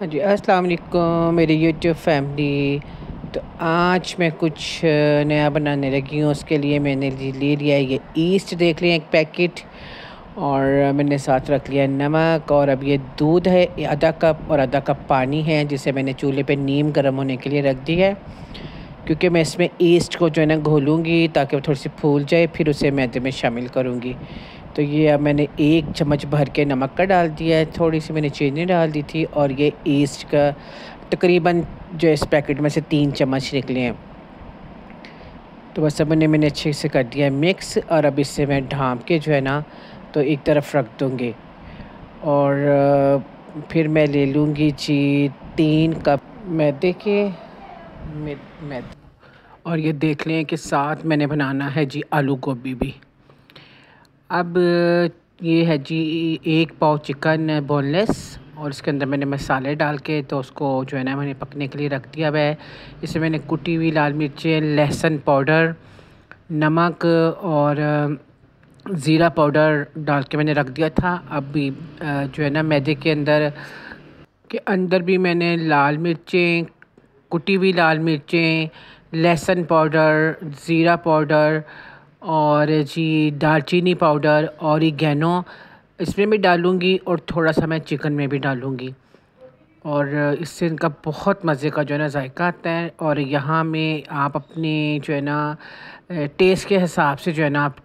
हाँ जी अस्सलाम वालेकुम मेरी यूट्यूब फैमिली तो आज मैं कुछ नया बनाने लगी हूँ उसके लिए मैंने ले लिया ये ईस्ट देख लिया एक पैकेट और मैंने साथ रख लिया नमक और अब ये दूध है आधा कप और आधा कप पानी है जिसे मैंने चूल्हे पे नीम गर्म होने के लिए रख दी है क्योंकि मैं इसमें ईस्ट को जो है ना घोलूँगी ताकि वो थोड़ी सी फूल जाए फिर उसे मैदे में शामिल करूँगी तो ये अब मैंने एक चम्मच भर के नमक का डाल दिया है थोड़ी सी मैंने चीनी डाल दी थी और ये ईस्ट का तकरीबन जो इस पैकेट में से तीन चम्मच निकले हैं तो बस सब ने मैंने अच्छे से कर दिया मिक्स और अब इससे मैं ढाँप के जो है ना तो एक तरफ रख दूँगी और फिर मैं ले लूँगी जी तीन कप मैदे के मैदे और ये देख लें कि साथ मैंने बनाना है जी आलू गोभी भी अब ये है जी एक पाव चिकन बोनलेस और इसके अंदर मैंने मसाले डाल के तो उसको जो है ना मैंने पकने के लिए रख दिया है इसमें मैंने कुटी हुई लाल मिर्चें लहसुन पाउडर नमक और ज़ीरा पाउडर डाल के मैंने रख दिया था अब भी जो है ना मैदे के अंदर के अंदर भी मैंने लाल मिर्चें कुटी हुई लाल मिर्चें लहसुन पाउडर ज़ीरा पाउडर और जी दालचीनी पाउडर और गैनो इसमें भी डालूँगी और थोड़ा सा मैं चिकन में भी डालूँगी और इससे इनका बहुत मज़े का जो है ना जायका आता है और यहाँ में आप अपने जो है ना टेस्ट के हिसाब से जो है ना आप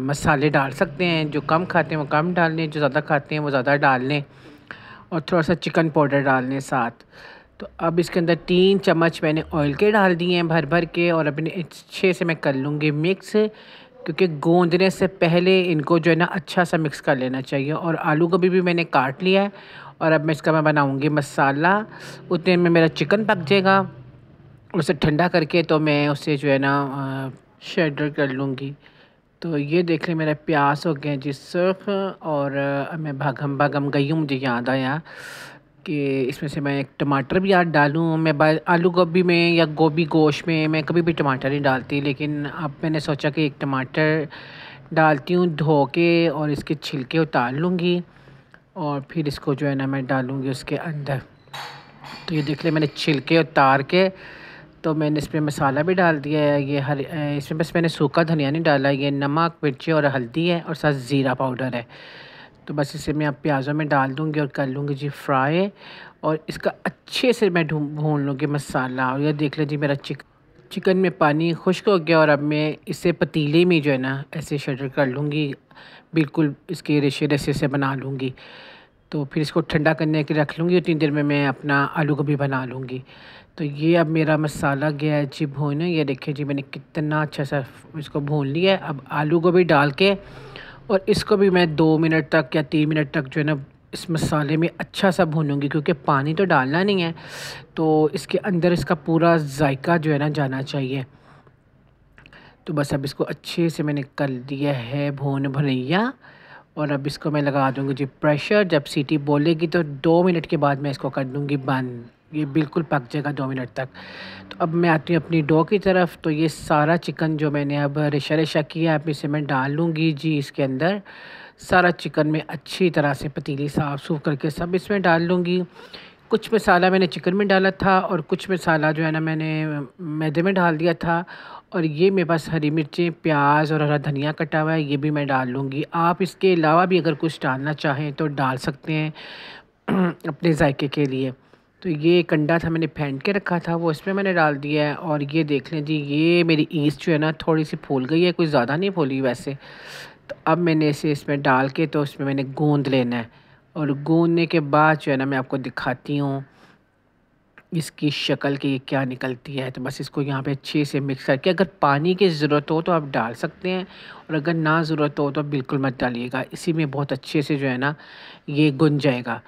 मसाले डाल सकते हैं जो कम खाते हैं वो कम डाल लें जो ज़्यादा खाते हैं वो ज़्यादा डाल लें और थोड़ा सा चिकन पाउडर डाल लें साथ तो अब इसके अंदर तीन चम्मच मैंने ऑयल के डाल दिए हैं भर भर के और अपने अच्छे से मैं कर लूँगी मिक्स क्योंकि गोंदने से पहले इनको जो है ना अच्छा सा मिक्स कर लेना चाहिए और आलू गोभी भी मैंने काट लिया है और अब मैं इसका मैं बनाऊँगी मसाला उतने में मेरा चिकन पक जाएगा उसे ठंडा करके तो मैं उसे जो है ना शेडर कर लूँगी तो ये देख लें मेरा प्यास हो गया जी सर्फ और मैं भागम भागम गई हूँ मुझे याद आया कि इसमें से मैं एक टमाटर भी आज डालूँ मैं आलू गोभी में या गोभी गोश में मैं कभी भी टमाटर नहीं डालती लेकिन अब मैंने सोचा कि एक टमाटर डालती हूँ धो के और इसके छिलके उतार लूँगी और फिर इसको जो है ना मैं डालूँगी उसके अंदर तो ये देख ले मैंने छिलके उतार के तो मैंने इस पर मसाला भी डाल दिया है ये हर इसमें बस मैंने सूखा धनिया नहीं डाला ये नमक मिर्ची और हल्दी है और साथ ज़ीरा पाउडर है तो बस इसे मैं अब प्याज़ों में डाल दूँगी और कर लूँगी जी फ्राई और इसका अच्छे से मैं भून लूँगी मसाला और यह देख लें जी मेरा चिक चिकन में पानी खुश्क हो गया और अब मैं इसे पतीले में जो है ना ऐसे शटर कर लूँगी बिल्कुल इसके रेशे रेशे से बना लूँगी तो फिर इसको ठंडा करने के रख लूँगी उतनी देर में मैं अपना आलू गोभी बना लूँगी तो ये अब मेरा मसाला गया है जी भून ये देखिए जी मैंने कितना अच्छा सा इसको भून लिया है अब आलू गोभी डाल के और इसको भी मैं दो मिनट तक या तीन मिनट तक जो है ना इस मसाले में अच्छा सा भूनूंगी क्योंकि पानी तो डालना नहीं है तो इसके अंदर इसका पूरा जायका जो है ना जाना चाहिए तो बस अब इसको अच्छे से मैंने कर दिया है भून भुनैया और अब इसको मैं लगा दूंगी जी प्रेशर जब सीटी बोलेगी तो दो मिनट के बाद मैं इसको कर दूंगी बंद ये बिल्कुल पक जाएगा दो मिनट तक तो अब मैं आती हूँ अपनी डो की तरफ तो ये सारा चिकन जो मैंने अब रेशा रेशा किया है इसे मैं लूँगी जी इसके अंदर सारा चिकन में अच्छी तरह से पतीली साफ़ सूफ करके सब इसमें डाल लूँगी कुछ मसाला मैंने चिकन में डाला था और कुछ मसाला जो है ना मैंने मैदे में डाल दिया था और ये मेरे पास हरी मिर्चें प्याज और हरा धनिया कटा हुआ है ये भी मैं डाल लूँगी आप इसके अलावा भी अगर कुछ डालना चाहें तो डाल सकते हैं अपने जायके के लिए तो ये कंडा था मैंने फेंट के रखा था वो इसमें मैंने डाल दिया है और ये देख लें जी ये मेरी ईस्ट जो है ना थोड़ी सी फूल गई है कोई ज़्यादा नहीं फूली वैसे तो अब मैंने इसे इसमें डाल के तो इसमें मैंने गूंद लेना है और गूंदने के बाद जो है ना मैं आपको दिखाती हूँ इसकी शक्ल की क्या निकलती है तो बस इसको यहाँ पे अच्छे से मिक्स करके अगर पानी की ज़रूरत हो तो आप डाल सकते हैं और अगर ना ज़रूरत हो तो बिल्कुल मत डालिएगा इसी में बहुत अच्छे से जो है ना ये गुन जाएगा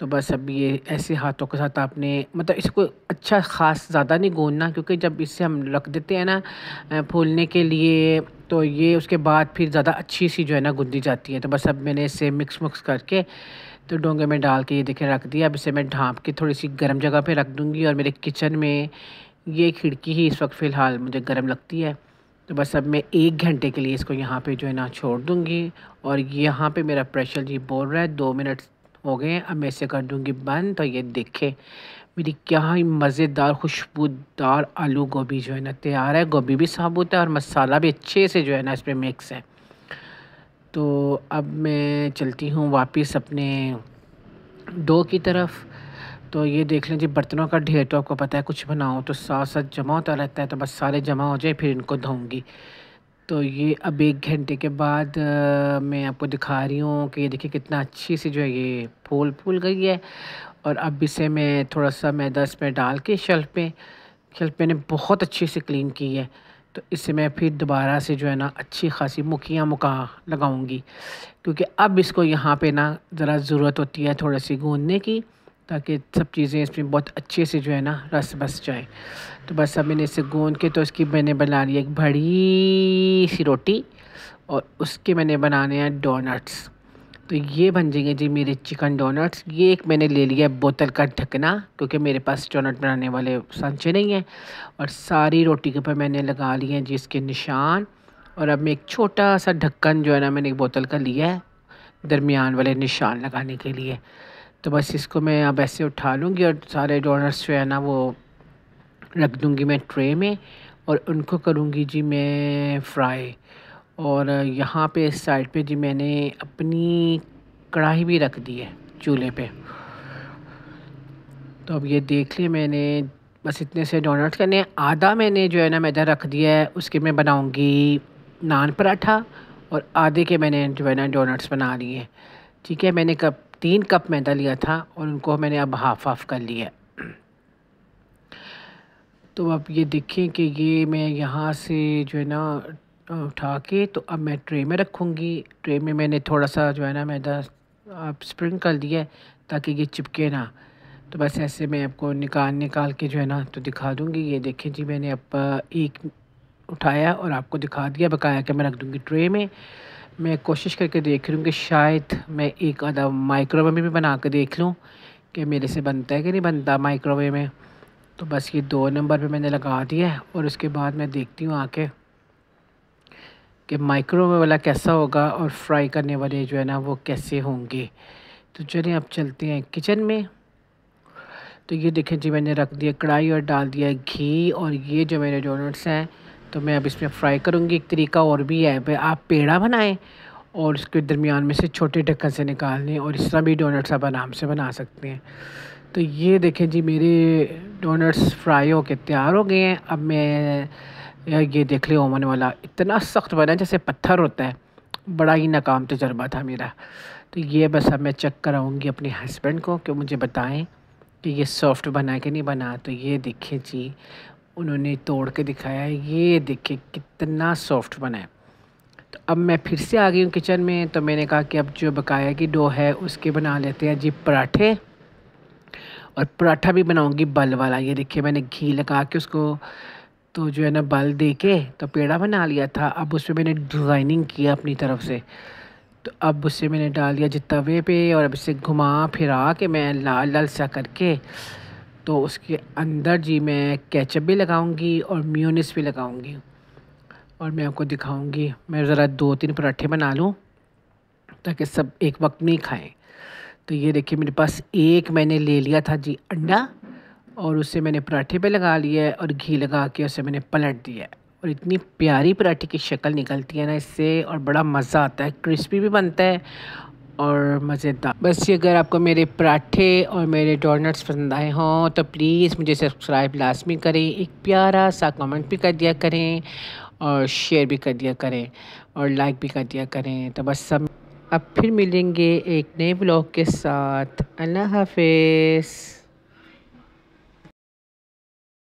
तो बस अब ये ऐसे हाथों के साथ आपने मतलब इसको अच्छा ख़ास ज़्यादा नहीं गूँधना क्योंकि जब इसे हम रख देते हैं ना फूलने के लिए तो ये उसके बाद फिर ज़्यादा अच्छी सी जो है ना गूँधी जाती है तो बस अब मैंने इसे मिक्स मिक्स करके तो डोंगे में डाल के ये देखें रख दिया अब इसे मैं ढाँप के थोड़ी सी गर्म जगह पर रख दूँगी और मेरे किचन में ये खिड़की ही इस वक्त फ़िलहाल मुझे गर्म लगती है तो बस अब मैं एक घंटे के लिए इसको यहाँ पे जो है ना छोड़ दूँगी और यहाँ पे मेरा प्रेशर जी बोल रहा है दो मिनट हो गए हैं अब मैं इसे कर दूँगी बंद तो ये देखे मेरी क्या ही मज़ेदार खुशबूदार आलू गोभी जो है ना तैयार है गोभी भी साबुत है और मसाला भी अच्छे से जो है ना इसमें मिक्स है तो अब मैं चलती हूँ वापस अपने डो की तरफ तो ये देख लें जी बर्तनों का ढेर तो आपको पता है कुछ बनाओ तो साथ साथ जमा होता रहता है तो बस सारे जमा हो जाए फिर इनको धोऊँगी तो ये अब एक घंटे के बाद आ, मैं आपको दिखा रही हूँ कि ये देखिए कितना अच्छी से जो है ये फूल फूल गई है और अब इसे मैं थोड़ा सा मैदा इसमें डाल के शेल्फ पे शेल्फ ने बहुत अच्छे से क्लीन की है तो इससे मैं फिर दोबारा से जो है ना अच्छी खासी मुखिया मुका लगाऊंगी क्योंकि अब इसको यहाँ पे ना ज़रा ज़रूरत होती है थोड़ी सी गूँधने की ताकि सब चीज़ें इसमें बहुत अच्छे से जो है ना रस बस जाए तो बस अब मैंने इसे गूँध के तो इसकी मैंने बना ली एक बड़ी सी रोटी और उसके मैंने बनाने हैं डोनट्स तो ये बन जाएंगे जी मेरे चिकन डोनट्स ये एक मैंने ले लिया है बोतल का ढकना क्योंकि मेरे पास डोनट बनाने वाले सांचे नहीं हैं और सारी रोटी के ऊपर मैंने लगा लिए हैं जी इसके निशान और अब मैं एक छोटा सा ढक्कन जो है ना मैंने एक बोतल का लिया है दरमियान वाले निशान लगाने के लिए तो बस इसको मैं अब ऐसे उठा लूँगी और सारे डोनट्स जो है ना वो रख दूँगी मैं ट्रे में और उनको करूँगी जी मैं फ्राई और यहाँ पे इस साइड पे जी मैंने अपनी कढ़ाई भी रख दी है चूल्हे पे तो अब ये देख लिया मैंने बस इतने से डोनट्स करने आधा मैंने जो है ना मैदा रख दिया है उसके मैं बनाऊँगी नान पराठा और आधे के मैंने जो है ना डोनट्स बना लिए ठीक है मैंने कब तीन कप मैदा लिया था और उनको मैंने अब हाफ हाफ कर लिया तो अब ये देखिए कि ये मैं यहाँ से जो है ना उठा के तो अब मैं ट्रे में रखूँगी ट्रे में मैंने थोड़ा सा जो है ना मैदा आप स्प्रिंग कर दिया ताकि ये चिपके ना तो बस ऐसे मैं आपको निकाल निकाल के जो है ना तो दिखा दूँगी ये देखें जी मैंने अब एक उठाया और आपको दिखा दिया बकाया कि मैं रख दूँगी ट्रे में मैं कोशिश करके देख रही हूँ कि शायद मैं एक आधा माइक्रोवेव में भी बना कर देख लूँ कि मेरे से बनता है कि नहीं बनता माइक्रोवेव में तो बस ये दो नंबर पे मैंने लगा दिया है और उसके बाद मैं देखती हूँ आके कि माइक्रोवेव वाला कैसा होगा और फ्राई करने वाले जो है ना वो कैसे होंगे तो चलिए अब चलते हैं किचन में तो ये देखें जी मैंने रख दिया कढ़ाई और डाल दिया घी और ये जो मेरे डोनट्स हैं तो मैं अब इसमें फ्राई करूँगी एक तरीका और भी है भाई आप पेड़ा बनाएं और उसके दरमियान में से छोटे ढक्कन से निकाल लें और इस तरह भी डोनट्स आप आराम से बना सकते हैं तो ये देखें जी मेरे डोनट्स फ्राई होके तैयार हो गए हैं अब मैं ये देख लें ओमन वाला इतना सख्त बना जैसे पत्थर होता है बड़ा ही नाकाम तजर्बा था मेरा तो ये बस अब मैं चेक कराऊँगी अपने हस्बैंड को कि मुझे बताएं कि ये सॉफ्ट बना कि नहीं बना तो ये देखें जी उन्होंने तोड़ के दिखाया ये देखिए कितना सॉफ्ट बना है तो अब मैं फिर से आ गई हूँ किचन में तो मैंने कहा कि अब जो बकाया की डो है उसके बना लेते हैं जी पराठे और पराठा भी बनाऊँगी बल वाला ये देखिए मैंने घी लगा के उसको तो जो है ना बल दे के तो पेड़ा बना लिया था अब उसमें मैंने डिज़ाइनिंग किया अपनी तरफ से तो अब उससे मैंने डाल दिया जी तवे पे और अब इसे घुमा फिरा के मैं लाल लाल सा करके तो उसके अंदर जी मैं कैचअप भी लगाऊंगी और म्यूनिस भी लगाऊंगी और मैं आपको दिखाऊंगी मैं ज़रा दो तीन पराठे बना लूँ ताकि सब एक वक्त नहीं खाएं तो ये देखिए मेरे पास एक मैंने ले लिया था जी अंडा और उसे मैंने पराठे पे लगा लिया और घी लगा के उसे मैंने पलट दिया है और इतनी प्यारी पराठे की शक्ल निकलती है ना इससे और बड़ा मज़ा आता है क्रिस्पी भी बनता है और मज़ेदार बस अगर आपको मेरे पराठे और मेरे डोनट्स पसंद आए हों तो प्लीज़ मुझे सब्सक्राइब लाजमी करें एक प्यारा सा कमेंट भी कर दिया करें और शेयर भी कर दिया करें और लाइक भी कर दिया करें तो बस सब अब फिर मिलेंगे एक नए ब्लॉग के साथ अल्लाह हाफिज़